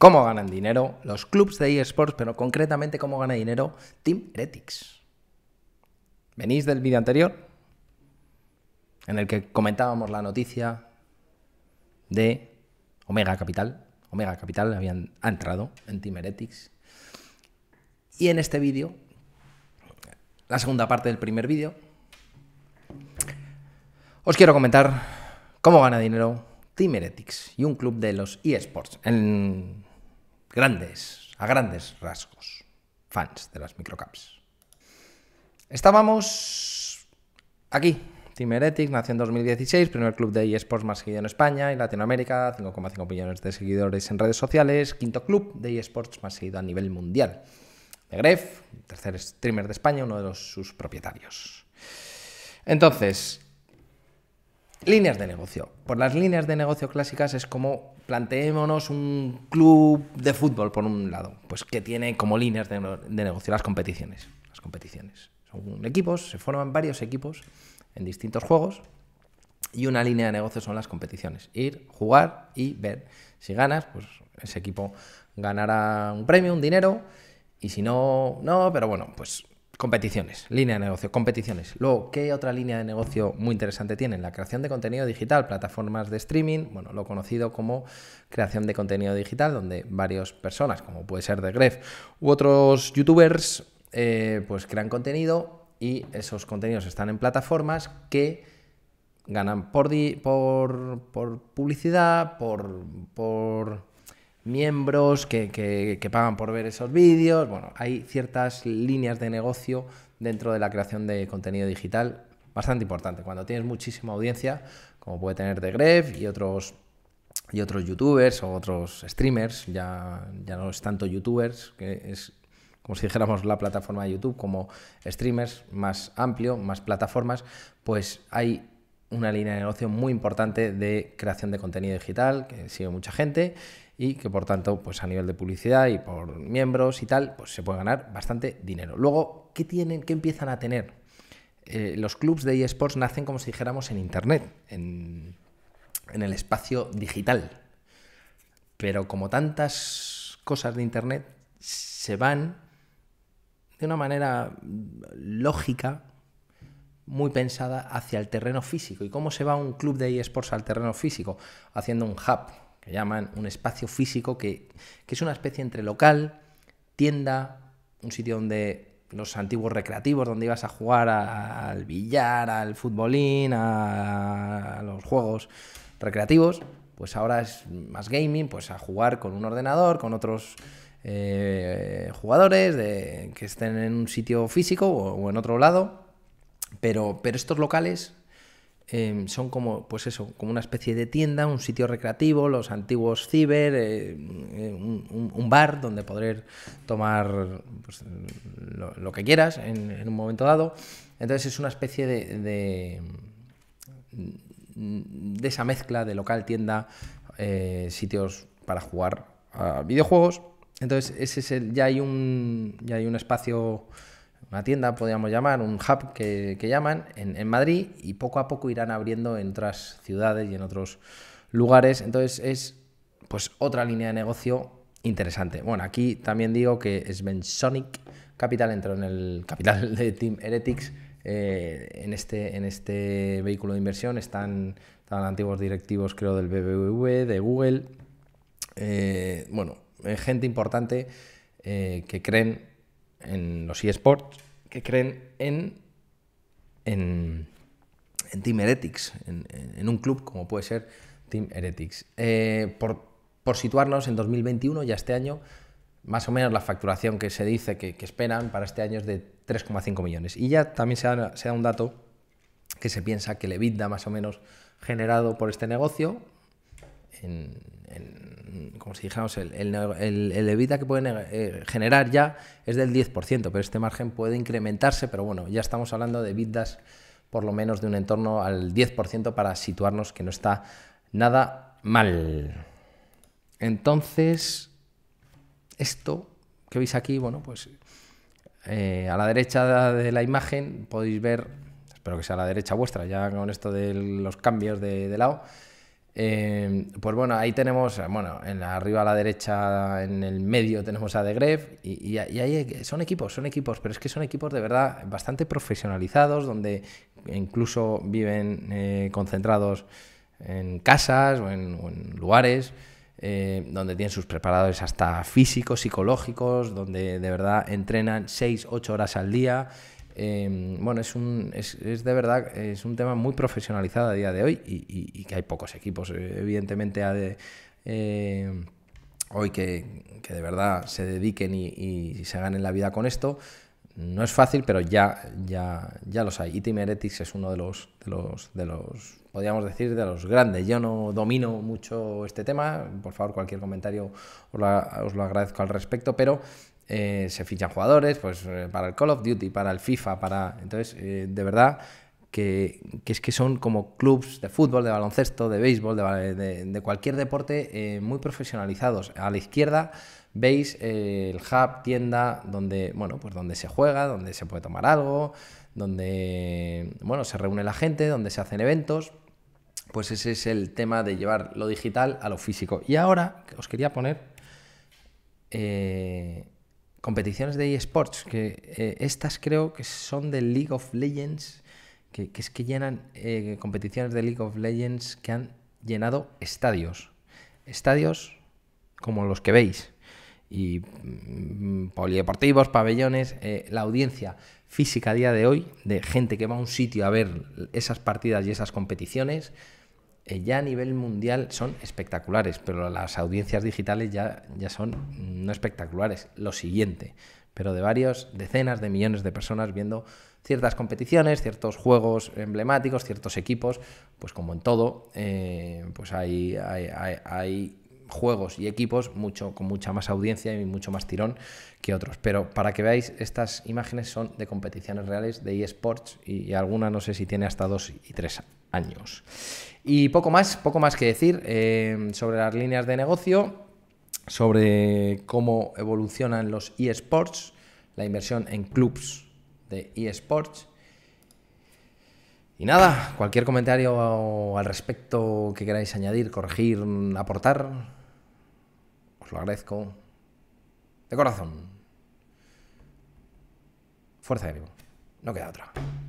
cómo ganan dinero los clubs de eSports, pero concretamente cómo gana dinero Team Heretics. ¿Venís del vídeo anterior? En el que comentábamos la noticia de Omega Capital. Omega Capital habían, ha entrado en Team Heretics. Y en este vídeo, la segunda parte del primer vídeo, os quiero comentar cómo gana dinero Team Heretics y un club de los eSports. En grandes, a grandes rasgos, fans de las microcaps. Estábamos aquí, Team Heretic, nació en 2016, primer club de eSports más seguido en España y Latinoamérica, 5,5 millones de seguidores en redes sociales, quinto club de eSports más seguido a nivel mundial. De Gref, tercer streamer de España, uno de sus propietarios. Entonces, Líneas de negocio. Por las líneas de negocio clásicas es como planteémonos un club de fútbol, por un lado, pues que tiene como líneas de, negocio las competiciones. Las competiciones. Son equipos, se forman varios equipos en distintos juegos y una línea de negocio son las competiciones. Ir, jugar y ver. Si ganas, pues ese equipo ganará un premio, un dinero y si no, no, pero bueno, pues Competiciones, línea de negocio, competiciones. Luego, ¿qué otra línea de negocio muy interesante tienen? La creación de contenido digital, plataformas de streaming, bueno, lo conocido como creación de contenido digital, donde varias personas, como puede ser The Gref u otros youtubers, eh, pues crean contenido y esos contenidos están en plataformas que ganan por, publicidad, por miembros que, pagan por ver esos vídeos. Bueno, hay ciertas líneas de negocio dentro de la creación de contenido digital bastante importante. Cuando tienes muchísima audiencia, como puede tener The Gref y otros y otros youtubers o otros streamers, ya, ya no es tanto youtubers, que es como si dijéramos la plataforma de YouTube, como streamers más amplio, más plataformas, pues hay una línea de negocio muy importante de creación de contenido digital que sigue mucha gente y que por tanto, pues a nivel de publicidad y por miembros y tal, pues se puede ganar bastante dinero. Luego, ¿qué tienen, qué empiezan a tener? Eh, los clubs de eSports nacen como si dijéramos en internet, en, en el espacio digital. Pero como tantas cosas de internet se van de una manera lógica, muy pensada hacia el terreno físico. ¿Y cómo se va un club de eSports al terreno físico? Haciendo un hub, que llaman un espacio físico que, que es una especie entre local, tienda, un sitio donde los antiguos recreativos donde ibas a jugar al billar, al futbolín, a, los juegos recreativos, pues ahora es más gaming, pues a jugar con un ordenador, con otros eh, jugadores que estén en un sitio físico o, en otro lado. Pero, pero estos locales Em, son como, pues eso, como una especie de tienda, un sitio recreativo, los antiguos ciber, eh, eh, un, bar donde poder tomar pues, lo, que quieras en, un momento dado. Entonces es una especie de, de, esa mezcla de local, tienda, eh, sitios para jugar a videojuegos. Entonces ese es el, ya hay un ya hay un espacio una tienda, podríamos llamar, un hub que, llaman, en, Madrid y poco a poco irán abriendo en otras ciudades y en otros lugares. Entonces es pues otra línea de negocio interesante. Bueno, aquí también digo que Svensonic Capital entró en el capital de Team Heretics. Eh, en, este, en este vehículo de inversión están, antiguos directivos, creo, del BBV, de Google. Eh, bueno, eh, gente importante que creen en los eSports que creen en, en, Team Heretics, en, un club como puede ser Team Heretics. Eh, por, situarnos en 2021, ya este año, más o menos la facturación que se dice que, esperan para este año es de 3,5 millones. Y ya también se da, se da, un dato que se piensa que el EBITDA más o menos generado por este negocio, en, como si dijéramos, el, el, el, que pueden eh, generar ya es del 10%, pero este margen puede incrementarse, pero bueno, ya estamos hablando de EBITDAs por lo menos de un entorno al 10% para situarnos que no está nada mal. Entonces, esto que veis aquí, bueno, pues eh, a la derecha de la imagen podéis ver, espero que sea a la derecha vuestra, ya con esto de los cambios de, de lado, Em, pues bueno, ahí tenemos, eh, bueno, en la, arriba a la derecha, en el medio tenemos a De Gref y, ahí son equipos, son equipos, pero es que son equipos de verdad bastante profesionalizados, donde incluso viven eh, concentrados en casas o en, lugares. Eh, donde tienen sus preparadores hasta físicos, psicológicos, donde de verdad entrenan 6, 8 horas al día Em, bueno, es, un, es, de verdad, es un tema muy profesionalizado a día de hoy y, que hay pocos equipos, eh, evidentemente, em, hoy que, de verdad se dediquen y, se ganen la vida con esto. No es fácil, pero ya, ya, ya los hay. Y es uno de los, de los, de los, podríamos decir, de los grandes. Yo no domino mucho este tema, por favor, cualquier comentario os, os lo agradezco al respecto, pero eh, se fichan jugadores, pues eh, para el Call of Duty, para el FIFA, para... Entonces, eh, de verdad, que, es que son como clubs de fútbol, de baloncesto, de béisbol, de, cualquier deporte muy profesionalizados. A la izquierda veis el hub, tienda, donde, bueno, pues donde se juega, donde se puede tomar algo, donde, bueno, se reúne la gente, donde se hacen eventos. Pues ese es el tema de llevar lo digital a lo físico. Y ahora os quería poner competiciones de eSports, que eh, estas creo que son de League of Legends, que, es que llenan eh, competiciones de League of Legends que han llenado estadios. Estadios como los que veis. Y mm, polideportivos, pabellones, eh, la audiencia física a día de hoy de gente que va a un sitio a ver esas partidas y esas competiciones eh, ya a nivel mundial son espectaculares, pero las audiencias digitales ya, ya son no espectaculares, lo siguiente, pero de varios decenas de millones de personas viendo ciertas competiciones, ciertos juegos emblemáticos, ciertos equipos, pues como en todo, eh, pues hay, hay, juegos y equipos mucho, con mucha más audiencia y mucho más tirón que otros. Pero para que veáis, estas imágenes son de competiciones reales de eSports y alguna no sé si tiene hasta dos y tres años. Y poco más, poco más que decir eh, sobre las líneas de negocio, sobre cómo evolucionan los eSports, la inversión en clubs de eSports. Y nada, cualquier comentario al respecto que queráis añadir, corregir, aportar, os lo agradezco de corazón. Fuerza de ánimo, no queda otra.